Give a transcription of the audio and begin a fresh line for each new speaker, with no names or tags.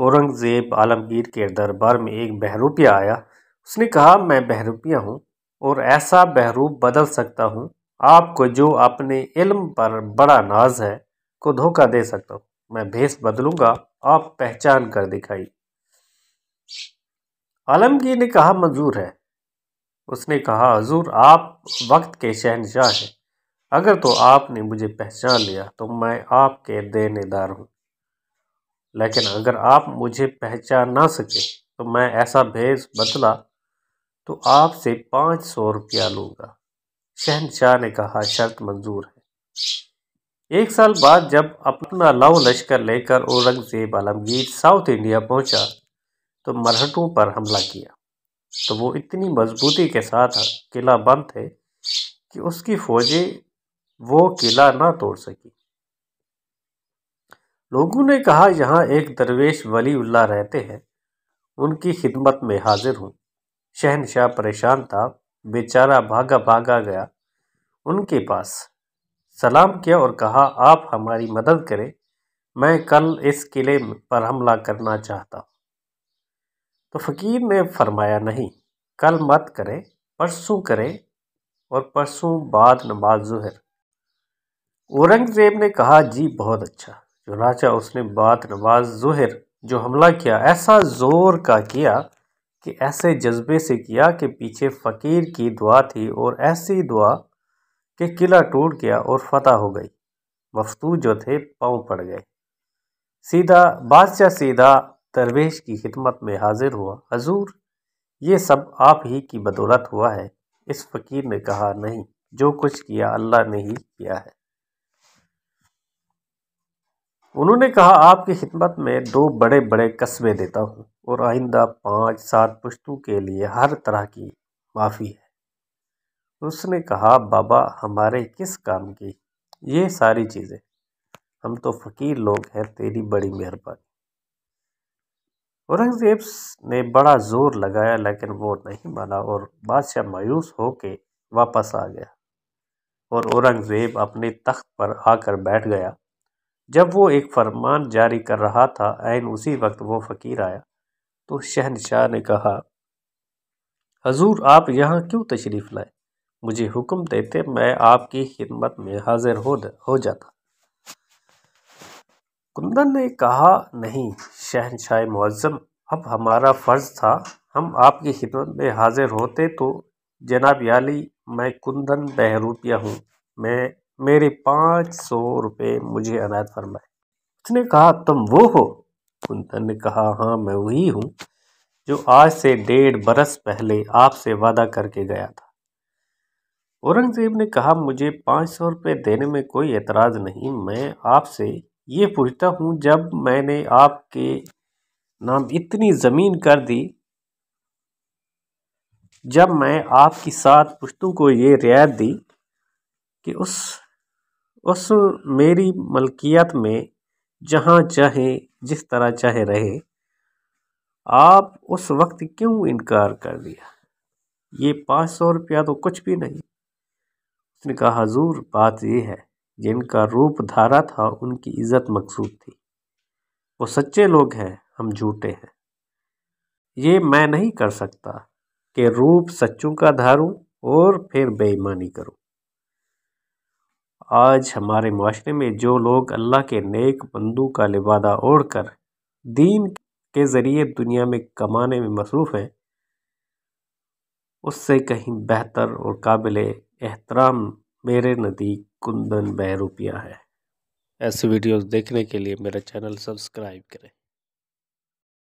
औरंगज़ेब आलमगीर के दरबार में एक बहरूपिया आया उसने कहा मैं बहरूपिया हूँ और ऐसा बहरूप बदल सकता हूँ आपको जो अपने इल्म पर बड़ा नाज है को धोखा दे सकता हूँ मैं भेस बदलूँगा आप पहचान कर दिखाई आलमगीर ने कहा मंजूर है उसने कहा हजूर आप वक्त के शहनशाह हैं अगर तो आपने मुझे पहचान लिया तो मैं आपके देनेदार हूँ लेकिन अगर आप मुझे पहचान ना सके तो मैं ऐसा भेज बदला तो आपसे पाँच सौ रुपया लूँगा शहनशाह ने कहा शर्त मंजूर है एक साल बाद जब अपना लव लश्कर लेकर औरंगजेब आलमगीर साउथ इंडिया पहुंचा तो मरहटों पर हमला किया तो वो इतनी मजबूती के साथ किला बंद थे कि उसकी फौजें वो किला ना तोड़ सकी लोगों ने कहा यहाँ एक दरवेश वली उल्ला रहते हैं उनकी खिदमत में हाजिर हूँ शहनशाह परेशान था बेचारा भागा भागा गया उनके पास सलाम किया और कहा आप हमारी मदद करें मैं कल इस किले पर हमला करना चाहता हूँ तो फ़कीर ने फरमाया नहीं कल मत करें परसों करें और परसों बाद नमाज जहर औरंगज़ेब ने कहा जी बहुत अच्छा चुनाचा उसने बात नवाज जहर जो हमला किया ऐसा ज़ोर का किया कि ऐसे जज्बे से किया कि पीछे फ़कीर की दुआ थी और ऐसी दुआ कि किला टूट गया और फतह हो गई मफतू जो थे पाँव पड़ गए सीधा बादशाह सीधा दरवेश की खिदमत में हाजिर हुआ हजूर ये सब आप ही की बदौलत हुआ है इस फ़कीर ने कहा नहीं जो कुछ किया अल्लाह ने ही किया है उन्होंने कहा आपकी खिदमत में दो बड़े बड़े कस्बे देता हूँ और आइंदा पाँच सात पुश्तों के लिए हर तरह की माफ़ी है उसने कहा बाबा हमारे किस काम की ये सारी चीज़ें हम तो फ़कीर लोग हैं तेरी बड़ी मेहरबानी औरंगज़ेब ने बड़ा ज़ोर लगाया लेकिन वो नहीं माना और बादशाह मायूस होके वापस आ गया और औरंगज़ेब अपने तख्त पर आकर बैठ गया जब वो एक फरमान जारी कर रहा था ऐन उसी वक्त वो फ़कीर आया तो शहनशाह ने कहा हजूर आप यहाँ क्यों तशरीफ़ लाए मुझे हुक्म देते मैं आपकी खिदमत में हाजिर हो हो जाता कुंदन ने कहा नहीं शहनशाह मुआज़म अब हमारा फ़र्ज़ था हम आपकी खिदमत में हाजिर होते तो जनाब याली मैं कुंदन बहरूपिया हूँ मैं मेरे पाँच सौ रुपये मुझे अनायत फरमाए उसने कहा तुम वो हो कुंतन ने कहा हाँ मैं वही हूँ जो आज से डेढ़ बरस पहले आपसे वादा करके गया था औरंगजेब ने कहा मुझे पाँच सौ रुपये देने में कोई एतराज़ नहीं मैं आपसे ये पूछता हूँ जब मैंने आपके नाम इतनी ज़मीन कर दी जब मैं आपकी सात पुश्तों को ये रियायत दी कि उस उस मेरी मलकियत में जहाँ चाहे जिस तरह चाहे रहे आप उस वक्त क्यों इनकार कर दिया ये पाँच सौ रुपया तो कुछ भी नहीं उसने कहा हजूर बात यह है जिनका रूप धारा था उनकी इज्जत मकसूद थी वो सच्चे लोग हैं हम झूठे हैं ये मैं नहीं कर सकता कि रूप सच्चों का धारूं और फिर बेईमानी करूं आज हमारे माशरे में जो लोग अल्लाह के नेक बंदू का लिबादा ओढ़ कर दीन के ज़रिए दुनिया में कमाने में मसरूफ़ हैं उससे कहीं बेहतर और काबिल एहतराम मेरे नज़दीक कुंदन बहरूपिया है ऐसे वीडियोस देखने के लिए मेरा चैनल सब्सक्राइब करें